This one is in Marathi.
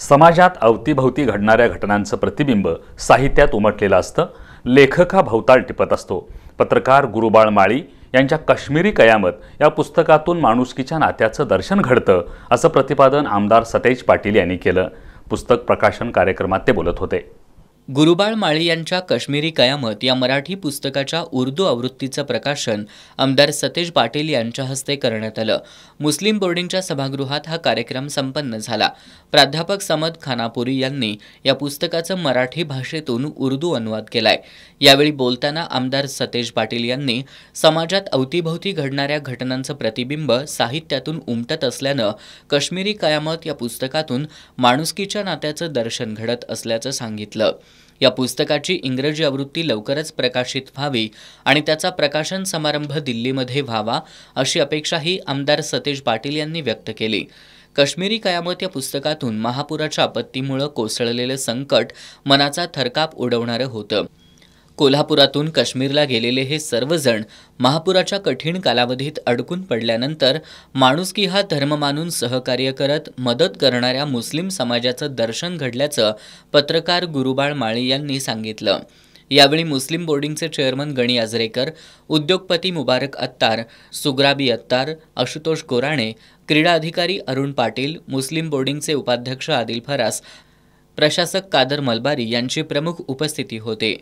समाजात अवतीभवती घडणाऱ्या घटनांचं प्रतिबिंब साहित्यात उमटलेलं असतं हा भवताल टिपत असतो पत्रकार गुरुबाळ माळी यांच्या काश्मीरी कयामत या पुस्तकातून माणुसकीच्या नात्याचं दर्शन घडतं असं प्रतिपादन आमदार सतेज पाटील यांनी केलं पुस्तक प्रकाशन कार्यक्रमात ते बोलत होते गुरुबाळ माळी यांच्या कश्मीरी कयामत या मराठी पुस्तकाच्या उर्दू आवृत्तीचं प्रकाशन आमदार सतेज पाटील यांच्या हस्ते करण्यात आलं मुस्लिम बोर्डिंगच्या सभागृहात हा कार्यक्रम संपन्न झाला प्राध्यापक समद खानापुरी यांनी या पुस्तकाचं मराठी भाषेतून उर्दू अनुवाद केलाय यावेळी बोलताना आमदार सतेज पाटील यांनी समाजात अवतीभवती घडणाऱ्या घटनांचं प्रतिबिंब साहित्यातून उमटत असल्यानं कश्मीरी कयामत या पुस्तकातून माणुसकीच्या नात्याचं दर्शन घडत असल्याचं सांगितलं या पुस्तकाची इंग्रजी आवृत्ती लवकरच प्रकाशित व्हावी आणि त्याचा प्रकाशन समारंभ दिल्लीमध्ये व्हावा अशी अपेक्षाही आमदार सतेज पाटील यांनी व्यक्त केली कश्मीरी कयामत या पुस्तकातून महापुराच्या आपत्तीमुळं कोसळलेलं संकट मनाचा थरकाप उडवणारं होतं कोल्हापुरातून काश्मीरला गेलेले हे सर्वजण महापुराच्या कठीण कालावधीत अडकून पडल्यानंतर माणुसकी हा धर्म मानून सहकार्य करत मदत करणाऱ्या मुस्लिम समाजाचं दर्शन घडल्याचं पत्रकार गुरुबाळ माळी यांनी सांगितलं यावेळी मुस्लिम बोर्डिंगचे चेअरमन गणी आजरेकर उद्योगपती मुबारक अत्तार सुग्राबी अत्तार आशुतोष गोराणे क्रीडा अधिकारी अरुण पाटील मुस्लिम बोर्डिंगचे उपाध्यक्ष आदिल फरास प्रशासक कादर मलबारी यांची प्रमुख उपस्थिती होते